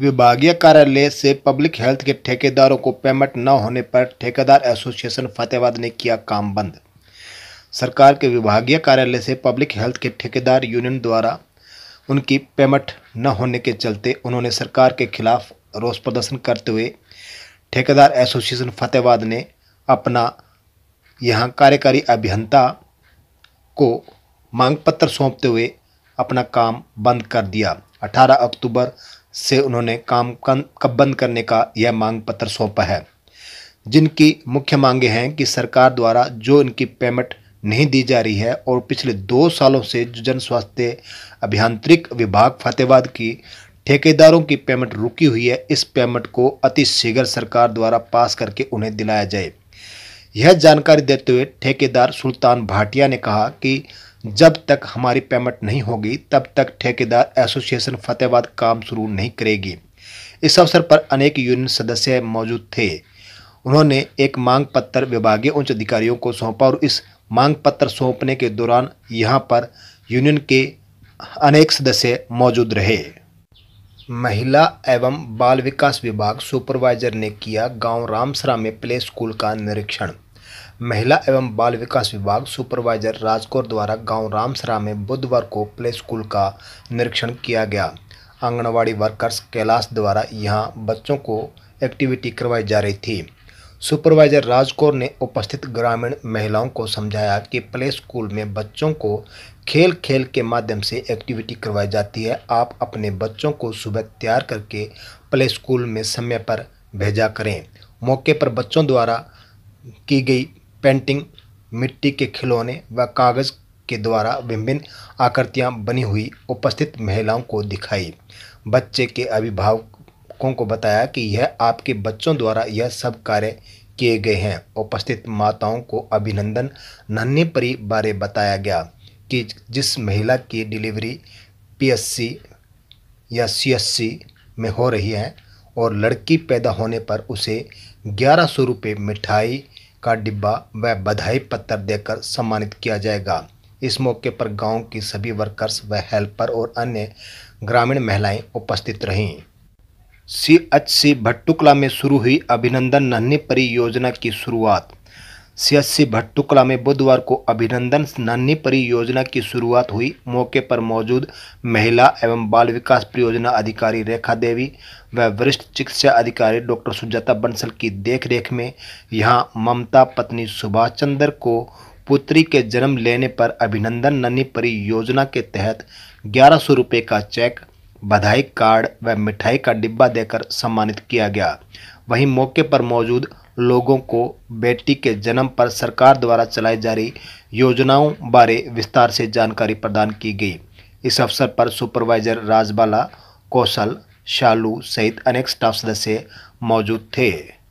विभागीय कार्यालय से पब्लिक हेल्थ के ठेकेदारों को पेमेंट न होने पर ठेकेदार एसोसिएशन फतेहाबाद ने किया काम बंद सरकार के विभागीय कार्यालय से पब्लिक हेल्थ के ठेकेदार यूनियन द्वारा उनकी पेमेंट न होने के चलते उन्होंने सरकार के खिलाफ रोष प्रदर्शन करते हुए ठेकेदार एसोसिएशन फतेहाबाद ने अपना यहाँ कार्यकारी अभियंता को मांग पत्र सौंपते हुए अपना काम बंद कर दिया 18 अक्टूबर से उन्होंने काम कब बंद करने का यह मांग पत्र सौंपा है जिनकी मुख्य मांगे हैं कि सरकार द्वारा जो इनकी पेमेंट नहीं दी जा रही है और पिछले दो सालों से जो जन स्वास्थ्य अभियांत्रिक विभाग फतेहबाद की ठेकेदारों की पेमेंट रुकी हुई है इस पेमेंट को अति सरकार द्वारा पास करके उन्हें दिलाया जाए यह जानकारी देते हुए ठेकेदार सुल्तान भाटिया ने कहा कि जब तक हमारी पेमेंट नहीं होगी तब तक ठेकेदार एसोसिएशन फतेहबाद काम शुरू नहीं करेगी इस अवसर पर अनेक यूनियन सदस्य मौजूद थे उन्होंने एक मांग पत्र विभागीय उच्च अधिकारियों को सौंपा और इस मांग पत्र सौंपने के दौरान यहाँ पर यूनियन के अनेक सदस्य मौजूद रहे महिला एवं बाल विकास विभाग सुपरवाइजर ने किया गांव रामसरा में प्ले स्कूल का निरीक्षण महिला एवं बाल विकास विभाग सुपरवाइजर राजकौर द्वारा गांव रामसरा में बुधवार को प्ले स्कूल का निरीक्षण किया गया आंगनवाड़ी वर्कर्स कैलाश द्वारा यहां बच्चों को एक्टिविटी करवाई जा रही थी सुपरवाइजर राजकौर ने उपस्थित ग्रामीण महिलाओं को समझाया कि प्ले स्कूल में बच्चों को खेल खेल के माध्यम से एक्टिविटी करवाई जाती है आप अपने बच्चों को सुबह तैयार करके प्ले स्कूल में समय पर भेजा करें मौके पर बच्चों द्वारा की गई पेंटिंग मिट्टी के खिलौने व कागज़ के द्वारा विभिन्न आकृतियाँ बनी हुई उपस्थित महिलाओं को दिखाई बच्चे के अभिभावकों को बताया कि यह आपके बच्चों द्वारा यह सब कार्य किए गए हैं उपस्थित माताओं को अभिनंदन नन्हे परी बारे बताया गया कि जिस महिला की डिलीवरी पीएससी या सीएससी में हो रही है और लड़की पैदा होने पर उसे ग्यारह सौ रुपये मिठाई का डिब्बा व बधाई पत्र देकर सम्मानित किया जाएगा इस मौके पर गांव की सभी वर्कर्स व हेल्पर और अन्य ग्रामीण महिलाएं उपस्थित रहीं सी एच सी भट्टुकला में शुरू हुई अभिनंदन नन्ही परियोजना की शुरुआत सियासी भट्टुकला में बुधवार को अभिनंदन नन्ही परी योजना की शुरुआत हुई मौके पर मौजूद महिला एवं बाल विकास परियोजना अधिकारी रेखा देवी व वरिष्ठ चिकित्सा अधिकारी डॉक्टर सुजाता बंसल की देखरेख में यहां ममता पत्नी सुभाष चंद्र को पुत्री के जन्म लेने पर अभिनंदन नन्ही परी योजना के तहत ग्यारह सौ रुपये का चेक बधाई कार्ड व मिठाई का डिब्बा देकर सम्मानित किया गया वहीं मौके पर मौजूद लोगों को बेटी के जन्म पर सरकार द्वारा चलाई जा रही योजनाओं बारे विस्तार से जानकारी प्रदान की गई इस अवसर पर सुपरवाइजर राजबाला कौशल शालू सहित अनेक स्टाफ सदस्य मौजूद थे